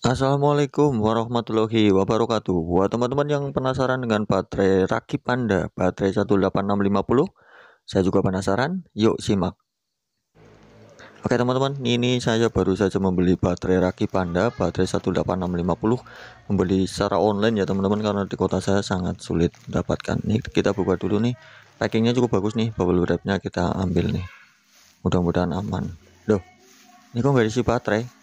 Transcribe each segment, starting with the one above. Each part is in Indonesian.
Assalamualaikum warahmatullahi wabarakatuh Buat teman-teman yang penasaran dengan baterai rakip Panda, Baterai 18650 Saya juga penasaran, yuk simak Oke teman-teman, ini saya baru saja membeli baterai rakip Panda, Baterai 18650 Membeli secara online ya teman-teman Karena di kota saya sangat sulit mendapatkan Ini kita buka dulu nih Packingnya cukup bagus nih, bubble wrapnya kita ambil nih Mudah-mudahan aman Loh, ini kok nggak isi baterai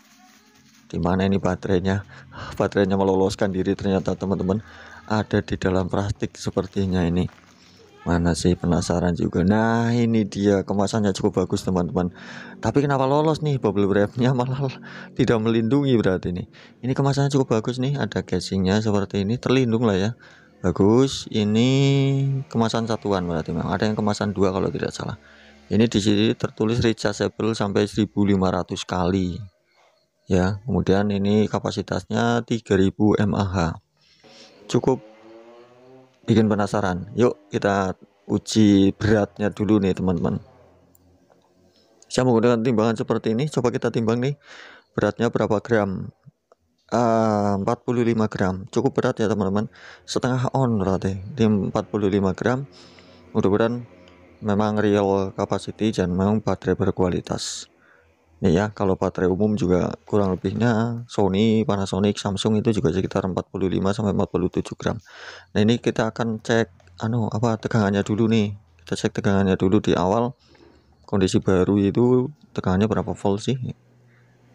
di mana ini baterainya baterainya meloloskan diri ternyata teman-teman ada di dalam plastik sepertinya ini mana sih penasaran juga nah ini dia kemasannya cukup bagus teman-teman tapi kenapa lolos nih bubble nya malah tidak melindungi berarti ini ini kemasannya cukup bagus nih ada casingnya seperti ini terlindung lah ya bagus ini kemasan satuan berarti memang ada yang kemasan dua kalau tidak salah ini di sini tertulis rechargeable sampai 1500 kali ya kemudian ini kapasitasnya 3000 mAh cukup bikin penasaran yuk kita uji beratnya dulu nih teman-teman saya menggunakan timbangan seperti ini coba kita timbang nih beratnya berapa gram ah, uh, 45 gram cukup berat ya teman-teman setengah on berarti di 45 gram mudah-mudahan memang real capacity dan memang baterai berkualitas nih ya kalau baterai umum juga kurang lebihnya Sony, Panasonic, Samsung itu juga sekitar 45 sampai 47 gram nah ini kita akan cek anu apa tegangannya dulu nih kita cek tegangannya dulu di awal kondisi baru itu tegangannya berapa volt sih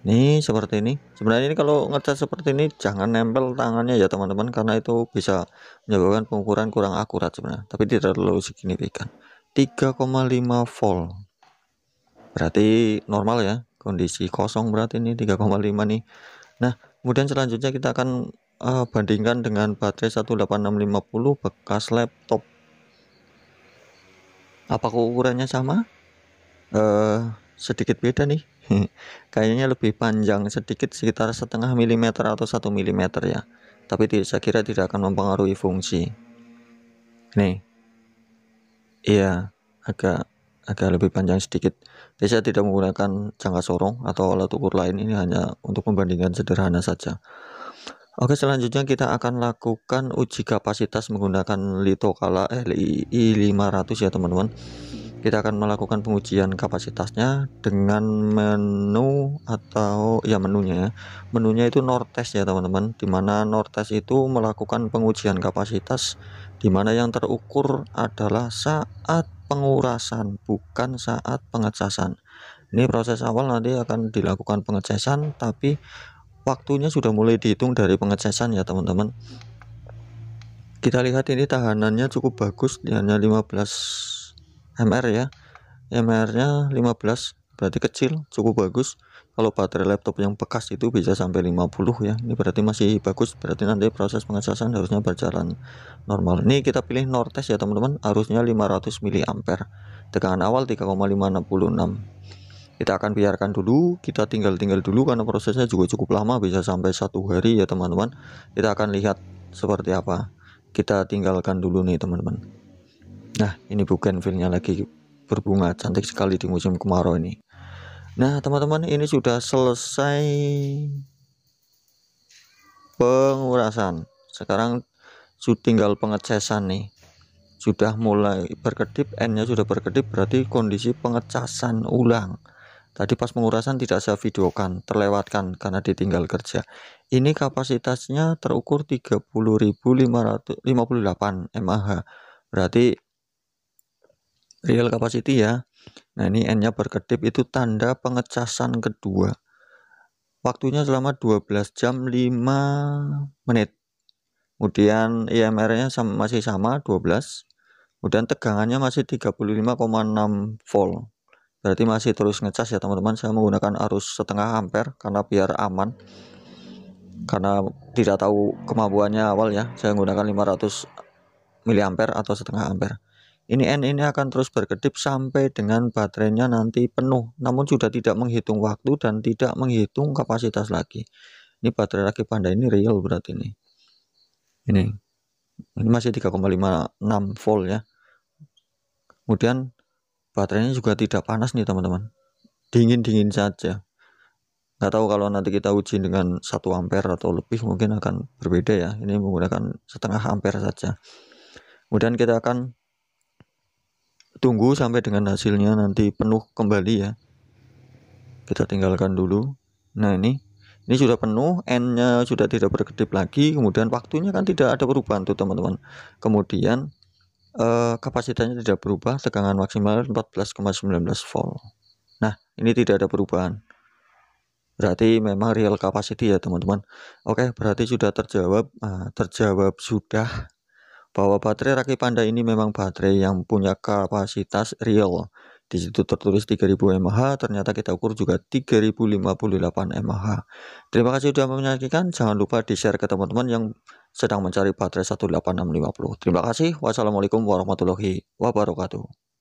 nih seperti ini sebenarnya ini kalau ngecas seperti ini jangan nempel tangannya ya teman-teman karena itu bisa menyebabkan pengukuran kurang akurat sebenarnya tapi tidak terlalu signifikan 3,5 volt berarti normal ya kondisi kosong berarti ini 3,5 nih nah kemudian selanjutnya kita akan uh, bandingkan dengan baterai 18650 bekas laptop apakah ukurannya sama uh, sedikit beda nih kayaknya lebih panjang sedikit sekitar setengah milimeter atau satu milimeter ya tapi saya kira tidak akan mempengaruhi fungsi nih iya agak agak lebih panjang sedikit saya tidak menggunakan jangka sorong atau alat ukur lain ini hanya untuk pembandingan sederhana saja. Oke, selanjutnya kita akan lakukan uji kapasitas menggunakan litokala eh, LII 500 ya, teman-teman. Kita akan melakukan pengujian kapasitasnya dengan menu atau ya menunya ya. Menunya itu Nortes ya, teman-teman. dimana mana Nortes itu melakukan pengujian kapasitas dimana yang terukur adalah saat pengurasan bukan saat pengecasan ini proses awal nanti akan dilakukan pengecasan tapi waktunya sudah mulai dihitung dari pengecasan ya teman-teman kita lihat ini tahanannya cukup bagus hanya 15 mr ya mr nya 15 berarti kecil cukup bagus kalau baterai laptop yang bekas itu bisa sampai 50 ya ini berarti masih bagus berarti nanti proses pengecasan harusnya berjalan normal ini kita pilih Nortes ya teman-teman arusnya 500 mA tekanan awal 3,566 kita akan biarkan dulu kita tinggal-tinggal dulu karena prosesnya juga cukup lama bisa sampai satu hari ya teman-teman kita akan lihat seperti apa kita tinggalkan dulu nih teman-teman nah ini bukan filenya lagi berbunga cantik sekali di musim kemarau ini nah teman-teman ini sudah selesai pengurasan sekarang tinggal pengecasan nih sudah mulai berkedip N nya sudah berkedip berarti kondisi pengecasan ulang tadi pas pengurasan tidak saya videokan terlewatkan karena ditinggal kerja ini kapasitasnya terukur 30.558 mAh berarti real capacity ya nah ini n nya berkedip itu tanda pengecasan kedua waktunya selama 12 jam 5 menit kemudian IMR nya sama, masih sama 12 kemudian tegangannya masih 35,6 volt berarti masih terus ngecas ya teman-teman saya menggunakan arus setengah ampere karena biar aman karena tidak tahu kemampuannya awal ya saya menggunakan 500 mA atau setengah ampere ini N ini akan terus berkedip sampai dengan baterainya nanti penuh, namun sudah tidak menghitung waktu dan tidak menghitung kapasitas lagi. Ini baterai lagi panda ini real berarti ini. Ini, ini masih 3,56 volt ya. Kemudian baterainya juga tidak panas nih teman-teman. Dingin-dingin saja. Nggak tahu kalau nanti kita uji dengan 1 ampere atau lebih mungkin akan berbeda ya. Ini menggunakan setengah ampere saja. Kemudian kita akan tunggu sampai dengan hasilnya nanti penuh kembali ya kita tinggalkan dulu nah ini ini sudah penuh n nya sudah tidak berkedip lagi kemudian waktunya kan tidak ada perubahan tuh teman-teman kemudian eh, kapasitasnya tidak berubah tegangan maksimal 14,19 volt nah ini tidak ada perubahan berarti memang real capacity ya teman-teman oke berarti sudah terjawab ah, terjawab sudah bahwa baterai Raki Panda ini memang baterai yang punya kapasitas real. Di situ tertulis 3000 mAh, ternyata kita ukur juga 3058 mAh. Terima kasih sudah menyaksikan, jangan lupa di-share ke teman-teman yang sedang mencari baterai 18650. Terima kasih, wassalamualaikum warahmatullahi wabarakatuh.